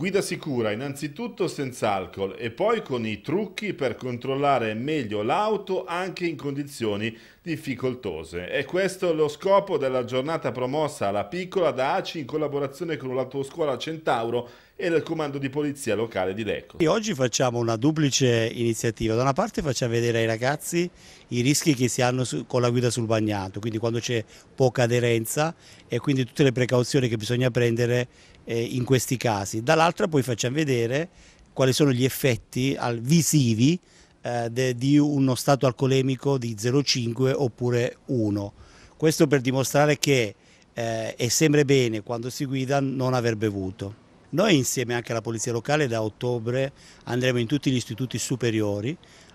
Guida sicura innanzitutto senza alcol e poi con i trucchi per controllare meglio l'auto anche in condizioni difficoltose. E questo è lo scopo della giornata promossa alla piccola da ACI in collaborazione con l'autoscuola Centauro e il comando di polizia locale di Lecco. E oggi facciamo una duplice iniziativa, da una parte facciamo vedere ai ragazzi i rischi che si hanno con la guida sul bagnato, quindi quando c'è poca aderenza e quindi tutte le precauzioni che bisogna prendere eh, in questi casi. Dall'altra dall'altra poi facciamo vedere quali sono gli effetti visivi eh, di uno stato alcolemico di 0,5 oppure 1. Questo per dimostrare che eh, è sempre bene quando si guida non aver bevuto. Noi insieme anche alla Polizia Locale da ottobre andremo in tutti gli istituti superiori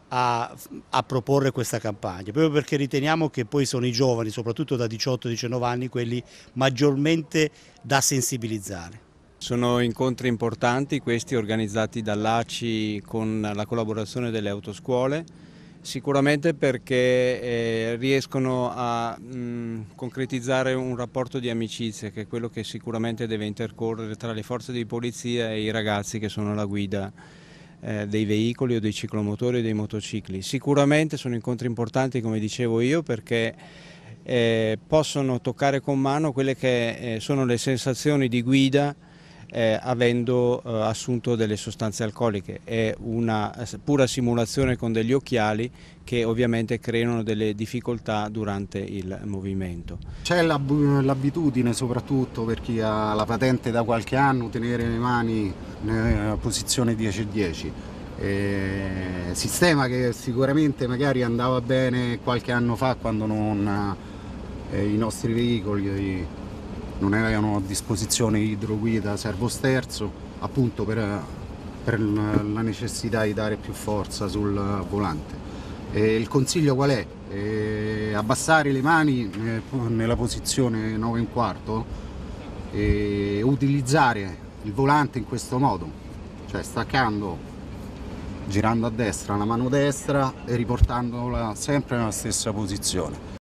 a, a, proporre questa campagna, proprio perché riteniamo che poi sono i giovani, soprattutto da 18-19 anni, quelli maggiormente da sensibilizzare. Sono incontri importanti questi organizzati dall'ACI con la collaborazione delle autoscuole, sicuramente perché eh, riescono a mh, concretizzare un rapporto di amicizia che è quello che sicuramente deve intercorrere tra le forze di polizia e i ragazzi che sono alla guida eh, dei veicoli o dei ciclomotori o dei motocicli. Sicuramente sono incontri importanti come dicevo io perché eh, possono toccare con mano quelle che eh, sono le sensazioni di guida eh, avendo eh, assunto delle sostanze alcoliche. È una eh, pura simulazione con degli occhiali che ovviamente creano delle difficoltà durante il movimento. C'è l'abitudine soprattutto per chi ha la patente da qualche anno tenere le mani nella eh, posizione 10-10. Eh, sistema che sicuramente magari andava bene qualche anno fa quando non eh, i nostri veicoli non erano a disposizione idroguida servosterzo, appunto per, per la necessità di dare più forza sul volante. E il consiglio qual è? E abbassare le mani eh, nella posizione 9 in quarto e utilizzare il volante in questo modo, cioè staccando, girando a destra la mano destra e riportandola sempre nella stessa posizione.